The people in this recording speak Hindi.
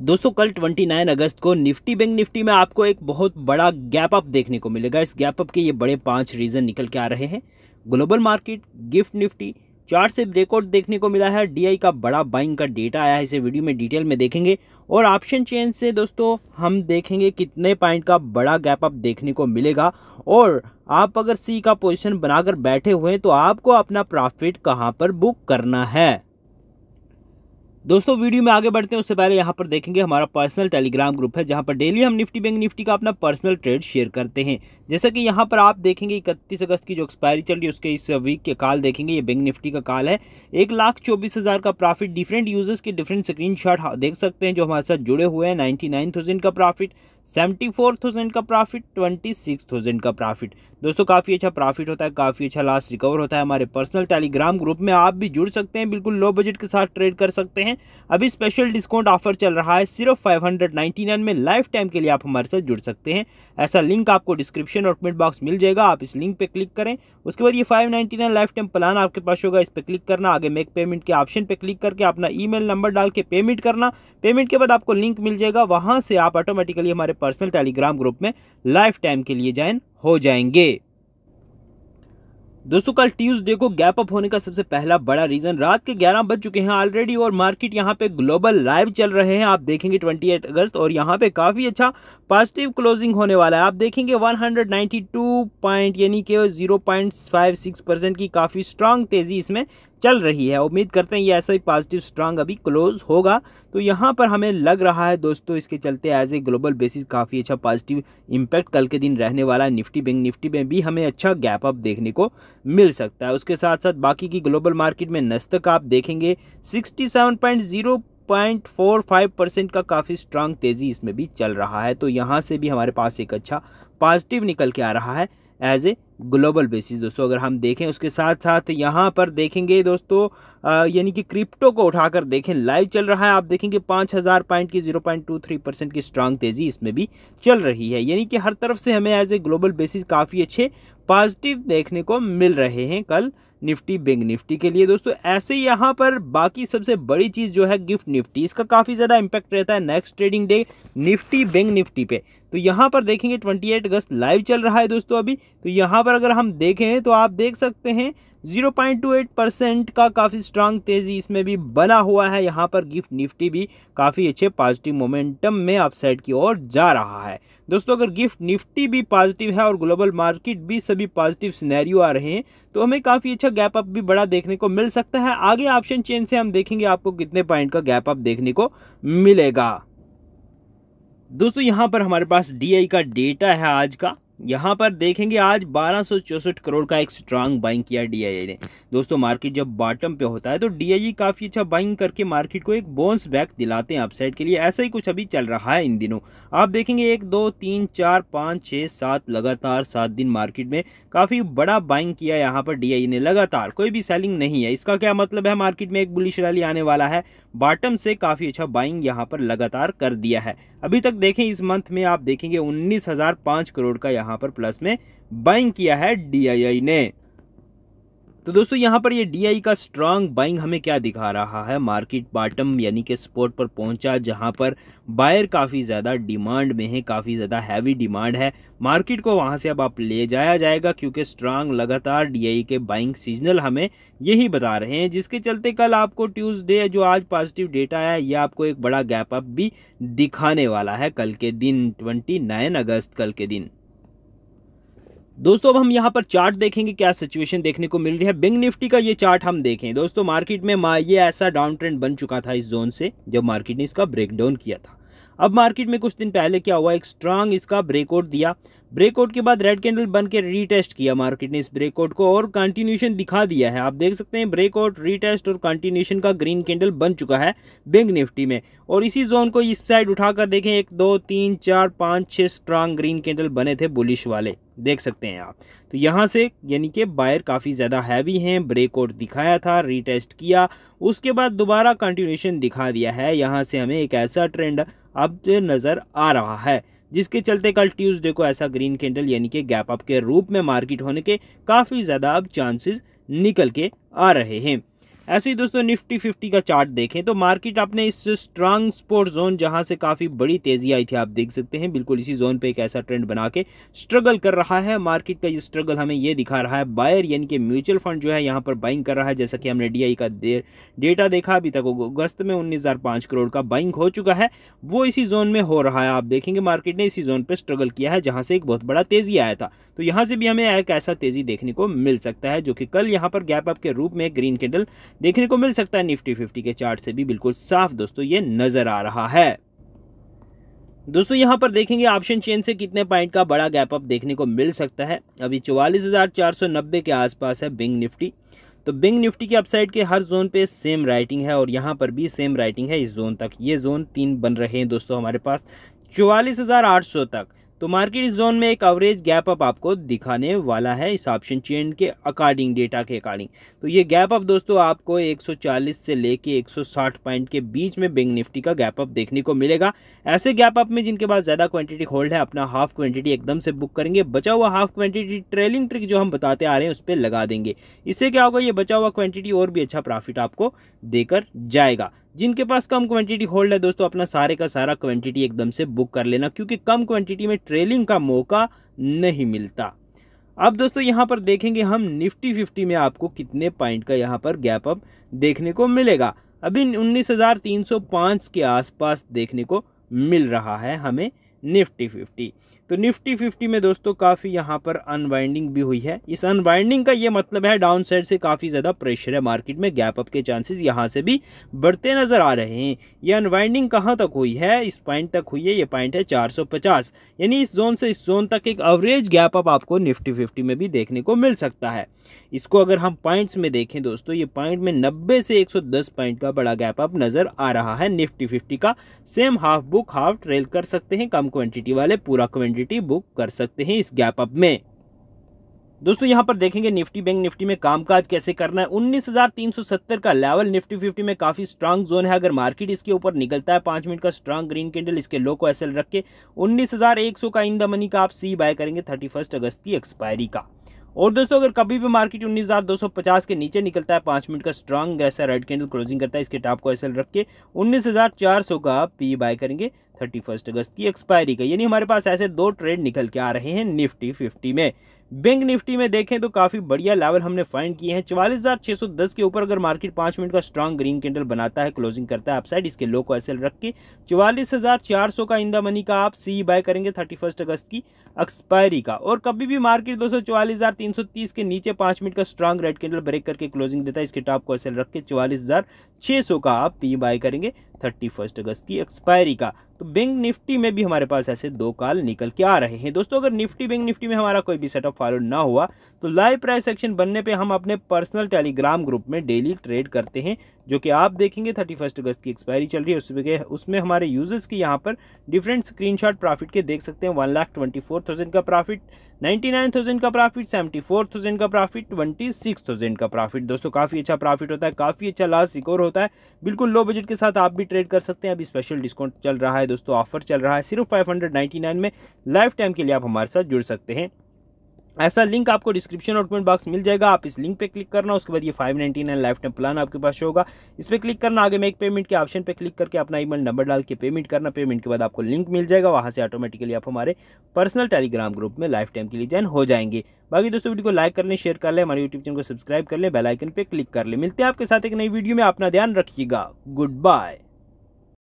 दोस्तों कल 29 अगस्त को निफ्टी बैंक निफ्टी में आपको एक बहुत बड़ा गैप अप देखने को मिलेगा इस गैप अप के ये बड़े पांच रीज़न निकल के आ रहे हैं ग्लोबल मार्केट गिफ्ट निफ्टी चार से ब्रेकआउट देखने को मिला है डीआई का बड़ा बाइंग का डेटा आया है इसे वीडियो में डिटेल में देखेंगे और ऑप्शन चेंज से दोस्तों हम देखेंगे कितने पॉइंट का बड़ा गैप अप देखने को मिलेगा और आप अगर सी का पोजिशन बनाकर बैठे हुए हैं तो आपको अपना प्रॉफिट कहाँ पर बुक करना है दोस्तों वीडियो में आगे बढ़ते हैं उससे पहले यहाँ पर देखेंगे हमारा पर्सनल टेलीग्राम ग्रुप है जहाँ पर डेली हम निफ्टी बैंक निफ्टी का अपना पर्सनल ट्रेड शेयर करते हैं जैसा कि यहाँ पर आप देखेंगे इकतीस अगस्त की जो एक्सपायरी चल रही है उसके इस वीक के काल देखेंगे ये बैंक निफ्टी का काल है एक लाख चौबीस हज़ार का प्रॉफिट डिफरेंट यूजर्स के डिफरेंट स्क्रीन देख सकते हैं जो हमारे साथ जुड़े हुए हैं नाइन्टी का प्रॉफिट सेवेंटी फोर थाउजेंड का प्रॉफिट ट्वेंटी सिक्स थाउजेंड का प्रॉफिट दोस्तों काफ़ी अच्छा प्रॉफिट होता है काफ़ी अच्छा लास्ट रिकवर होता है हमारे पर्सनल टेलीग्राम ग्रुप में आप भी जुड़ सकते हैं बिल्कुल लो बजट के साथ ट्रेड कर सकते हैं अभी स्पेशल डिस्काउंट ऑफर चल रहा है सिर्फ फाइव हंड्रेड नाइन्टी नाइन में लाइफ टाइम के लिए आप हमारे साथ जुड़ सकते हैं ऐसा लिंक आपको डिस्क्रिप्शन और कमेंट बॉक्स मिल जाएगा आप इस लिंक पर क्लिक करें उसके बाद ये five ninety nine lifetime plan आपके पास होगा इस पर क्लिक करना आगे मेक पेमेंट के ऑप्शन पर क्लिक करके अपना ई नंबर डाल के पेमेंट करना पेमेंट के बाद आपको लिंक मिल जाएगा वहाँ से आप ऑटोमेटिकली हमारे पर्सनल टेलीग्राम ग्रुप में लाइफ टाइम के लिए ज्वाइन हो जाएंगे दोस्तों कल ट्यूसडे को गैप अप होने का सबसे पहला बड़ा रीजन रात के 11 बज चुके हैं ऑलरेडी और मार्केट यहां पे ग्लोबल लाइव चल रहे हैं आप देखेंगे 28 अगस्त और यहां पे काफ़ी अच्छा पॉजिटिव क्लोजिंग होने वाला है आप देखेंगे 192 पॉइंट यानी कि 0.56 परसेंट की काफ़ी स्ट्रांग तेज़ी इसमें चल रही है उम्मीद करते हैं ये ऐसा ही पॉजिटिव स्ट्रांग अभी क्लोज होगा तो यहाँ पर हमें लग रहा है दोस्तों इसके चलते एज ए ग्लोबल बेसिस काफ़ी अच्छा पॉजिटिव इम्पैक्ट कल के दिन रहने वाला है निफ्टी बैंक निफ्टी में भी हमें अच्छा गैप अप देखने को मिल सकता है उसके साथ साथ बाकी की ग्लोबल मार्केट में नस्तक आप देखेंगे sixty point four five percent का काफ़ी स्ट्रांग तेज़ी इसमें भी चल रहा है तो यहाँ से भी हमारे पास एक अच्छा पॉजिटिव निकल के आ रहा है एज ए ग्लोबल बेसिस दोस्तों अगर हम देखें उसके साथ साथ यहाँ पर देखेंगे दोस्तों यानी कि क्रिप्टो को उठाकर देखें लाइव चल रहा है आप देखेंगे पाँच हज़ार पॉइंट की zero point two three percent की स्ट्रांग तेज़ी इसमें भी चल रही है यानी कि हर तरफ से हमें एज ए ग्लोबल बेसिस काफ़ी अच्छे पॉजिटिव देखने को मिल रहे हैं कल निफ्टी बैंक निफ्टी के लिए दोस्तों ऐसे यहाँ पर बाकी सबसे बड़ी चीज़ जो है गिफ्ट निफ्टी इसका काफ़ी ज़्यादा इम्पैक्ट रहता है next trading day Nifty bank Nifty पे तो यहाँ पर देखेंगे 28 अगस्त लाइव चल रहा है दोस्तों अभी तो यहाँ पर अगर हम देखें तो आप देख सकते हैं 0.28 परसेंट का काफ़ी स्ट्रांग तेज़ी इसमें भी बना हुआ है यहाँ पर गिफ्ट निफ्टी भी काफ़ी अच्छे पॉजिटिव मोमेंटम में अपसाइड की ओर जा रहा है दोस्तों अगर गिफ्ट निफ्टी भी पॉजिटिव है और ग्लोबल मार्केट भी सभी पॉजिटिव सिनेरियो आ रहे हैं तो हमें काफ़ी अच्छा गैप अप भी बड़ा देखने को मिल सकता है आगे ऑप्शन चेन से हम देखेंगे आपको कितने पॉइंट का गैप अप देखने को मिलेगा दोस्तों यहां पर हमारे पास डी का डेटा है आज का यहाँ पर देखेंगे आज बारह करोड़ का एक स्ट्रांग बाइंग किया डीआईआई ने दोस्तों मार्केट जब बॉटम पे होता है तो डीआईआई काफ़ी अच्छा बाइंग करके मार्केट को एक बोन्स बैक दिलाते हैं अपसाइड के लिए ऐसा ही कुछ अभी चल रहा है इन दिनों आप देखेंगे एक दो तीन चार पाँच छः सात लगातार सात दिन मार्केट में काफ़ी बड़ा बाइंग किया यहाँ पर डी ने लगातार कोई भी सेलिंग नहीं है इसका क्या मतलब है मार्केट में एक बुलिश रैली आने वाला है बॉटम से काफ़ी अच्छा बाइंग यहाँ पर लगातार कर दिया है अभी तक देखें इस मंथ में आप देखेंगे उन्नीस करोड़ का यहाँ यहाँ पर प्लस में बाइंग किया है डी ने तो दोस्तों यहाँ पर ये डी का स्ट्रांग बाइंग हमें क्या दिखा रहा है मार्केट बॉटम यानी कि स्पोर्ट पर पहुंचा जहाँ पर बायर काफ़ी ज़्यादा डिमांड में है काफ़ी ज़्यादा हैवी डिमांड है मार्केट को वहाँ से अब आप ले जाया जाएगा क्योंकि स्ट्रांग लगातार डीआई के बाइंग सीजनल हमें यही बता रहे हैं जिसके चलते कल आपको ट्यूजडे जो आज पॉजिटिव डेटा आया ये आपको एक बड़ा गैप अप भी दिखाने वाला है कल के दिन ट्वेंटी अगस्त कल के दिन दोस्तों अब हम यहाँ पर चार्ट देखेंगे क्या सिचुएशन देखने को मिल रही है बिंग निफ्टी का ये चार्ट हम देखें दोस्तों मार्केट में ये ऐसा डाउन ट्रेंड बन चुका था इस जोन से जब मार्केट ने इसका ब्रेकडाउन किया था अब मार्केट में कुछ दिन पहले क्या हुआ एक स्ट्रांग इसका ब्रेकआउट दिया ब्रेकआउट के बाद रेड कैंडल बन के रीटेस्ट किया मार्केट ने इस ब्रेकआउट को और कंटिन्यूशन दिखा दिया है आप देख सकते हैं ब्रेकआउट रीटेस्ट और कंटिन्यूशन का ग्रीन कैंडल बन चुका है बैंक निफ्टी में और इसी जोन को इस साइड उठाकर देखें एक दो तीन चार पाँच छः स्ट्रांग ग्रीन कैंडल बने थे बुलिश वाले देख सकते हैं आप तो यहाँ से यानी कि बायर काफ़ी ज़्यादा हैवी हैं ब्रेकआउट दिखाया था रीटेस्ट किया उसके बाद दोबारा कंटिन्यूशन दिखा दिया है यहाँ से हमें एक ऐसा ट्रेंड अब नज़र आ रहा है जिसके चलते कल ट्यूसडे को ऐसा ग्रीन कैंडल यानी कि गैप अप के रूप में मार्केट होने के काफ़ी ज़्यादा अब चांसेस निकल के आ रहे हैं ऐसे ही दोस्तों निफ्टी फिफ्टी का चार्ट देखें तो मार्केट अपने इस स्ट्रांग स्पोर्ट जोन जहां से काफ़ी बड़ी तेज़ी आई थी आप देख सकते हैं बिल्कुल इसी जोन पे एक ऐसा ट्रेंड बना के स्ट्रगल कर रहा है मार्केट का ये स्ट्रगल हमें ये दिखा रहा है बायर यानी कि म्यूचुअल फंड जो है यहाँ पर बाइंग कर रहा है जैसा कि हमने डी का डेटा देखा अभी तक अगस्त में उन्नीस करोड़ का बाइंग हो चुका है वो इसी जोन में हो रहा है आप देखेंगे मार्केट ने इसी जोन पर स्ट्रगल किया है जहाँ से एक बहुत बड़ा तेज़ी आया था तो यहाँ से भी हमें एक ऐसा तेज़ी देखने को मिल सकता है जो कि कल यहाँ पर गैप अप के रूप में ग्रीन कैंडल देखने को मिल सकता है निफ्टी फिफ्टी के चार्ट से भी बिल्कुल साफ दोस्तों ये नजर आ रहा है दोस्तों यहाँ पर देखेंगे ऑप्शन चेन से कितने पॉइंट का बड़ा गैप अप देखने को मिल सकता है अभी चौवालीस हज़ार चार सौ नब्बे के आसपास है बिंग निफ्टी तो बिंग निफ्टी की अपसाइड के हर जोन पे सेम राइटिंग है और यहाँ पर भी सेम राइटिंग है इस जोन तक ये जोन तीन बन रहे हैं दोस्तों हमारे पास चौवालीस हज़ार आठ सौ तक तो मार्केट इस जोन में एक एवरेज गैप अप आपको दिखाने वाला है इस ऑप्शन चेंज के अकॉर्डिंग डेटा के अकॉर्डिंग तो ये गैप अप दोस्तों आपको 140 से लेके 160 पॉइंट के बीच में बैंक निफ्टी का गैप अप देखने को मिलेगा ऐसे गैप अप में जिनके पास ज़्यादा क्वांटिटी होल्ड है अपना हाफ क्वांटिटी एकदम से बुक करेंगे बचा हुआ हाफ क्वांटिटी ट्रेलिंग ट्रिक जो हम बताते आ रहे हैं उस पर लगा देंगे इससे क्या होगा ये बचा हुआ क्वांटिटी और भी अच्छा प्रॉफिट आपको देकर जाएगा जिनके पास कम क्वांटिटी होल्ड है दोस्तों अपना सारे का सारा क्वांटिटी एकदम से बुक कर लेना क्योंकि कम क्वांटिटी में ट्रेलिंग का मौका नहीं मिलता अब दोस्तों यहाँ पर देखेंगे हम निफ्टी फिफ्टी में आपको कितने पॉइंट का यहाँ पर गैप अप देखने को मिलेगा अभी 19,305 के आसपास देखने को मिल रहा है हमें निफ्टी फिफ्टी तो निफ्टी फिफ्टी में दोस्तों काफ़ी यहाँ पर अनवाइंडिंग भी हुई है इस अनवाइंडिंग का ये मतलब है डाउन साइड से काफ़ी ज़्यादा प्रेशर है मार्केट में गैप अप के चांसेस यहाँ से भी बढ़ते नज़र आ रहे हैं ये अनवाइंडिंग कहाँ तक हुई है इस पॉइंट तक हुई है ये पॉइंट है 450 यानी इस जोन से इस जोन तक एक एवरेज गैप अप आपको निफ्टी फिफ्टी में भी देखने को मिल सकता है इसको अगर हम पॉइंट्स में देखें दोस्तों ये पॉइंट में नब्बे से एक पॉइंट का बड़ा गैप अप नज़र आ रहा है निफ्टी फिफ्टी का same half book half trail कर सकते हैं कम क्वांटिटी वाले पूरा क्वांटिटी बुक कर सकते हैं इस गैप अप में दोस्तों यहां पर देखेंगे निफ्टी बैंक निफ्टी में कामकाज कैसे करना है 19,370 का लेवल निफ्टी 50 में काफी स्ट्रांग जोन है अगर मार्केट इसके ऊपर निकलता है पांच मिनट का स्ट्रांग ग्रीन कैंडल इसके लो को एसएल रख के 19,100 का इन द मनी का आप सी बाय करेंगे 31 अगस्त की एक्सपायरी का और दोस्तों अगर कभी भी मार्केट 19,250 के नीचे निकलता है पांच मिनट का स्ट्रांग ऐसा रेड कैंडल क्लोजिंग करता है इसके टॉप को एसएल रख के 19,400 का पी बाय करेंगे थर्टी फर्स्ट अगस्त की एक्सपायरी का यानी हमारे पास ऐसे दो ट्रेड निकल के आ रहे हैं निफ्टी फिफ्टी में बैंक निफ्टी में देखें तो काफ़ी बढ़िया लेवल हमने फाइंड किए हैं चवालीस हज़ार छह सौ दस के ऊपर अगर मार्केट पांच मिनट का स्ट्रांग ग्रीन कैंडल बनाता है क्लोजिंग करता है अपसाइड इसके लो को ऐसे रख के चवालीस हज़ार चार सौ का इंदा मनी का आप सी बाय e करेंगे थर्टी फर्स्ट अगस्त की एक्सपायरी का और कभी भी मार्केट दो सौ चवालीस हज़ार तीन सौ तीस के नीचे पांच मिनट का स्ट्रांग रेड कैंडल ब्रेक करके क्लोजिंग देता है इसके टॉप को ऐसे रख के चवालीस हज़ार छह सौ का आप पी बाय e करेंगे थर्टी फर्स्ट अगस्त की एक्सपायरी का तो बैंक निफ्टी में भी हमारे पास ऐसे दो काल निकल के आ रहे हैं दोस्तों अगर निफ्टी बैंक निफ्टी में हमारा कोई भी सेटअप फॉलो ना हुआ तो लाइव प्राइस एक्शन बनने पे हम अपने पर्सनल टेलीग्राम ग्रुप में डेली ट्रेड करते हैं जो कि आप देखेंगे थर्टी फर्स्ट अगस्त की एक्सपायरी चल रही है उसमें उसमें हमारे यूजर्स के यहाँ पर डिफरेंट स्क्रीन प्रॉफिट के देख सकते हैं one lakh twenty four thousand का प्रॉफिट नाइन्टी नाइन थाउजेंड का प्रॉफिट सेवेंटी फोर थाउजेंड का प्रॉफिट ट्वेंटी सिक्स थाउजेंड का प्रॉफिट दोस्तों काफ़ी अच्छा प्रॉफिट होता है काफ़ी अच्छा लास्ट रिकवर होता है बिल्कुल लो बजट के साथ आप भी ट्रेड कर सकते हैं अभी स्पेशल डिस्काउंट चल रहा है दोस्तों ऑफर चल रहा है सिर्फ 599 में लाइफ टाइम के लिए आप हमारे साथ जुड़ सकते हैं ऐसा लिंक आपको डिस्क्रिप्शन और कमेंट बॉक्स मिल जाएगा आप इस लिंक पे क्लिक करना उसके बाद ये 599 लाइफ टाइम प्लान आपके पास होगा इस पर क्लिक करना आगे मेक पेमेंट के ऑप्शन पे क्लिक करके अपना ईमेल नंबर डाल के पेमेंट करना पेमेंट के बाद आपको लिंक मिल जाएगा वहाँ से ऑटोमेटिकली आप हमारे पर्सनल टेलीग्राम ग्रुप में लाइफ टाइम के लिए ज्वाइन हो जाएंगे बाकी दोस्तों वीडियो को लाइक कर लें शेयर कर लें हमारे यूट्यूब चैनल को सब्सक्राइब कर लें बेलाइकन पर क्लिक कर लें मिलते हैं आपके साथ एक नई वीडियो में अपना ध्यान रखिएगा गुड बाय